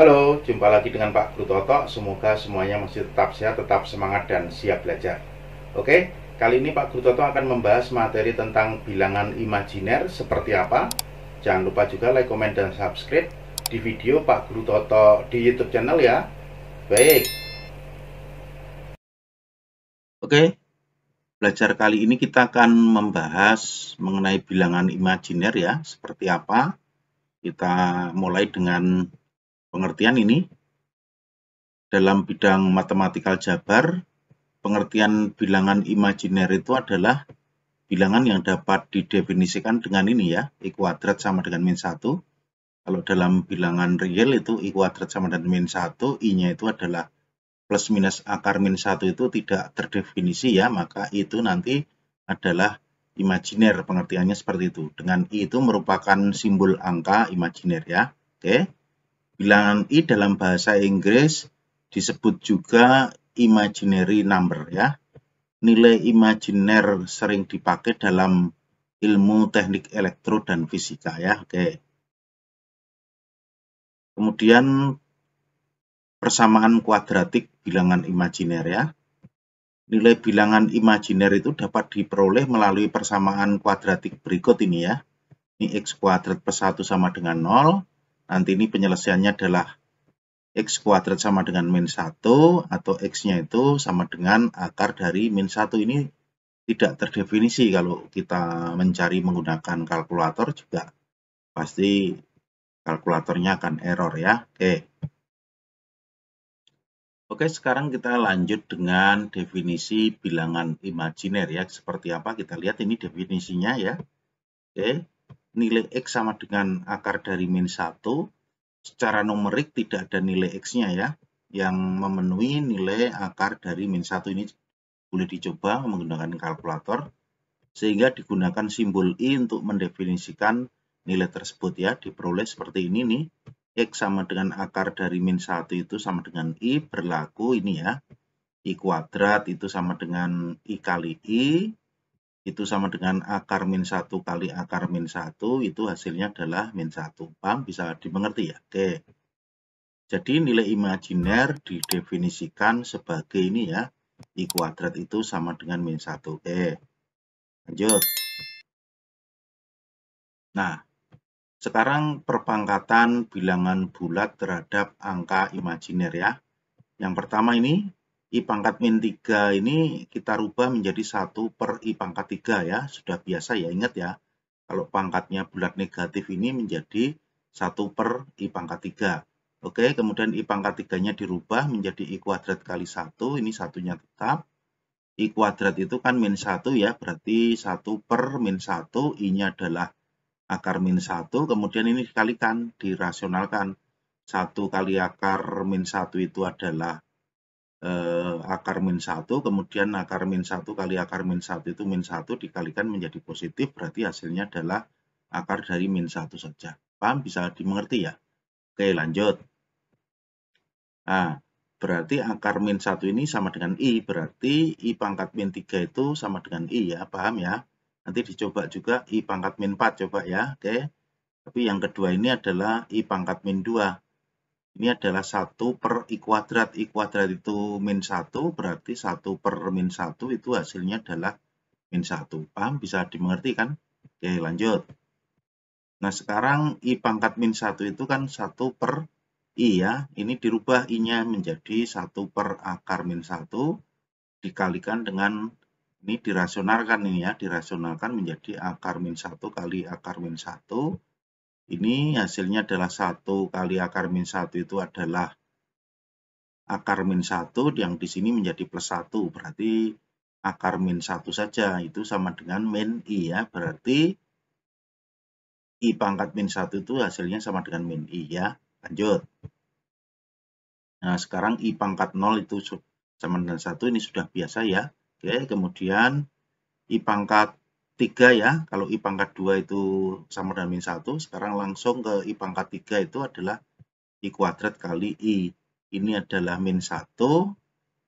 Halo, jumpa lagi dengan Pak Guru Toto. Semoga semuanya masih tetap sehat, tetap semangat dan siap belajar. Oke, kali ini Pak Guru Toto akan membahas materi tentang bilangan imajiner seperti apa. Jangan lupa juga like, komen dan subscribe di video Pak Guru Toto di YouTube channel ya. Baik. Oke, belajar kali ini kita akan membahas mengenai bilangan imajiner ya, seperti apa. Kita mulai dengan pengertian ini dalam bidang matematikal jabar, pengertian bilangan imajiner itu adalah bilangan yang dapat didefinisikan dengan ini ya, I kuadrat sama dengan min 1. Kalau dalam bilangan real itu I kuadrat sama dengan min 1, I-nya itu adalah plus minus akar min 1 itu tidak terdefinisi ya, maka itu nanti adalah imajiner, pengertiannya seperti itu. Dengan I itu merupakan simbol angka imajiner ya, oke. Okay. Bilangan i dalam bahasa Inggris disebut juga imaginary number ya. Nilai imajiner sering dipakai dalam ilmu teknik elektro dan fisika ya. Oke. Kemudian persamaan kuadratik bilangan imajiner ya. Nilai bilangan imajiner itu dapat diperoleh melalui persamaan kuadratik berikut ini ya. Ini x kuadrat plus 1 sama dengan 0, Nanti ini penyelesaiannya adalah X kuadrat sama dengan min 1 atau X-nya itu sama dengan akar dari min 1 ini tidak terdefinisi kalau kita mencari menggunakan kalkulator juga pasti kalkulatornya akan error ya. Oke. Oke, sekarang kita lanjut dengan definisi bilangan imajiner ya. Seperti apa kita lihat ini definisinya ya. Oke nilai X sama dengan akar dari min 1, secara numerik tidak ada nilai X-nya ya, yang memenuhi nilai akar dari min 1 ini boleh dicoba menggunakan kalkulator, sehingga digunakan simbol I untuk mendefinisikan nilai tersebut ya, diperoleh seperti ini nih, X sama dengan akar dari min 1 itu sama dengan I berlaku ini ya, I kuadrat itu sama dengan I kali I, itu sama dengan akar min 1 kali akar min 1, itu hasilnya adalah min 1. Paham? Bisa dimengerti ya? Oke. Jadi nilai imajiner didefinisikan sebagai ini ya, I kuadrat itu sama dengan min 1. Oke. Lanjut. Nah, sekarang perpangkatan bilangan bulat terhadap angka imajiner ya. Yang pertama ini I pangkat min 3 ini kita rubah menjadi 1 per I pangkat 3 ya. Sudah biasa ya, ingat ya. Kalau pangkatnya bulat negatif ini menjadi 1 per I pangkat 3. Oke, kemudian I pangkat 3-nya dirubah menjadi I kuadrat kali 1. Ini satunya tetap. I kuadrat itu kan min 1 ya, berarti 1 per min 1. I-nya adalah akar min 1. Kemudian ini dikalikan, dirasionalkan. 1 kali akar min 1 itu adalah eh, akar min 1, kemudian akar min 1 kali akar min 1 itu min 1 dikalikan menjadi positif, berarti hasilnya adalah akar dari min 1 saja. Paham? Bisa dimengerti ya? Oke, lanjut. Nah, berarti akar min 1 ini sama dengan I, berarti I pangkat min 3 itu sama dengan I ya, paham ya? Nanti dicoba juga I pangkat min 4, coba ya, oke. Tapi yang kedua ini adalah I pangkat min 2 ini adalah 1 per i kuadrat. i kuadrat itu min 1, berarti 1 per min 1 itu hasilnya adalah min 1. Paham? Bisa dimengerti kan? Oke, lanjut. Nah, sekarang i pangkat min 1 itu kan 1 per i ya. Ini dirubah i-nya menjadi 1 per akar min 1 dikalikan dengan ini dirasionalkan ini ya, dirasionalkan menjadi akar min 1 kali akar min 1 ini hasilnya adalah satu kali akar min satu itu adalah akar min satu yang di sini menjadi plus satu Berarti akar min satu saja itu sama dengan min I ya. Berarti I pangkat min satu itu hasilnya sama dengan min I ya. Lanjut. Nah sekarang I pangkat nol itu sama dengan satu ini sudah biasa ya. Oke kemudian I pangkat 3 ya, kalau i pangkat 2 itu sama dengan min 1, sekarang langsung ke i pangkat 3 itu adalah i kuadrat kali i. Ini adalah min 1,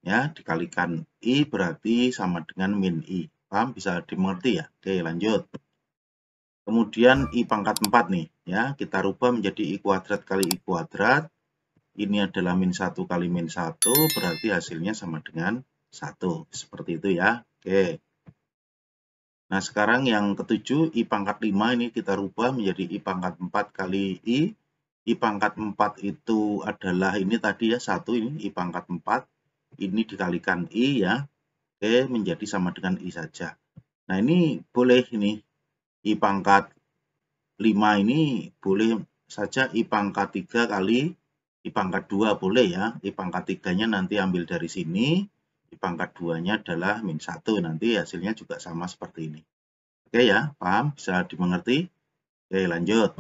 ya, dikalikan i berarti sama dengan min i. Paham? Bisa dimengerti ya? Oke, lanjut. Kemudian i pangkat 4 nih, ya, kita rubah menjadi i kuadrat kali i kuadrat. Ini adalah min 1 kali min 1, berarti hasilnya sama dengan 1. Seperti itu ya. Oke. Nah, sekarang yang ketujuh, I pangkat 5 ini kita rubah menjadi I pangkat 4 kali I. I pangkat 4 itu adalah ini tadi ya, satu ini I pangkat 4. Ini dikalikan I ya. Oke, menjadi sama dengan I saja. Nah, ini boleh ini I pangkat 5 ini boleh saja I pangkat 3 kali I pangkat 2 boleh ya. I pangkat 3-nya nanti ambil dari sini pangkat 2-nya adalah min 1. Nanti hasilnya juga sama seperti ini. Oke ya, paham? Bisa dimengerti? Oke, lanjut.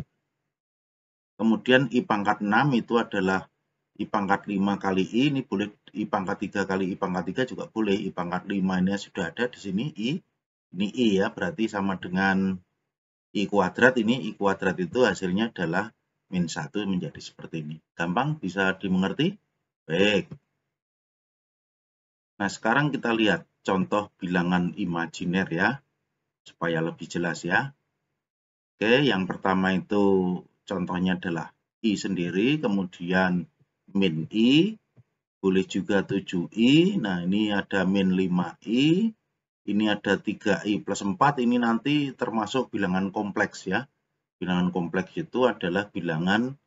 Kemudian I pangkat 6 itu adalah I pangkat 5 kali I. Ini boleh I pangkat 3 kali I pangkat 3 juga boleh. I pangkat 5 ini sudah ada di sini I. Ini I ya, berarti sama dengan I kuadrat. Ini I kuadrat itu hasilnya adalah min 1 menjadi seperti ini. Gampang? Bisa dimengerti? Baik. Nah, sekarang kita lihat contoh bilangan imajiner ya, supaya lebih jelas ya. Oke, yang pertama itu contohnya adalah I sendiri, kemudian min I, boleh juga 7I. Nah, ini ada min 5I, ini ada 3I plus 4, ini nanti termasuk bilangan kompleks ya. Bilangan kompleks itu adalah bilangan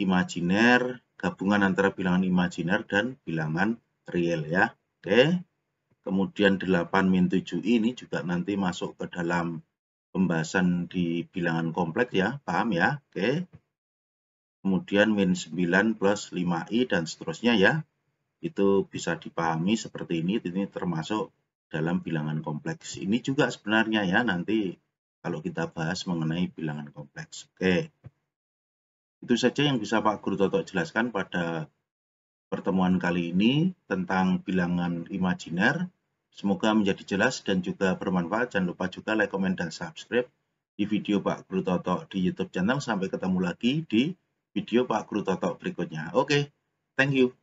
imajiner, gabungan antara bilangan imajiner dan bilangan real ya. Oke. Kemudian 8 min 7 ini juga nanti masuk ke dalam pembahasan di bilangan kompleks ya. Paham ya? Oke. Kemudian min 9 plus 5i dan seterusnya ya. Itu bisa dipahami seperti ini. Ini termasuk dalam bilangan kompleks. Ini juga sebenarnya ya nanti kalau kita bahas mengenai bilangan kompleks. Oke. Itu saja yang bisa Pak Guru Toto jelaskan pada pertemuan kali ini tentang bilangan imajiner. Semoga menjadi jelas dan juga bermanfaat. Jangan lupa juga like, komen, dan subscribe di video Pak Guru Toto di YouTube channel. Sampai ketemu lagi di video Pak Guru Toto berikutnya. Oke, okay, thank you.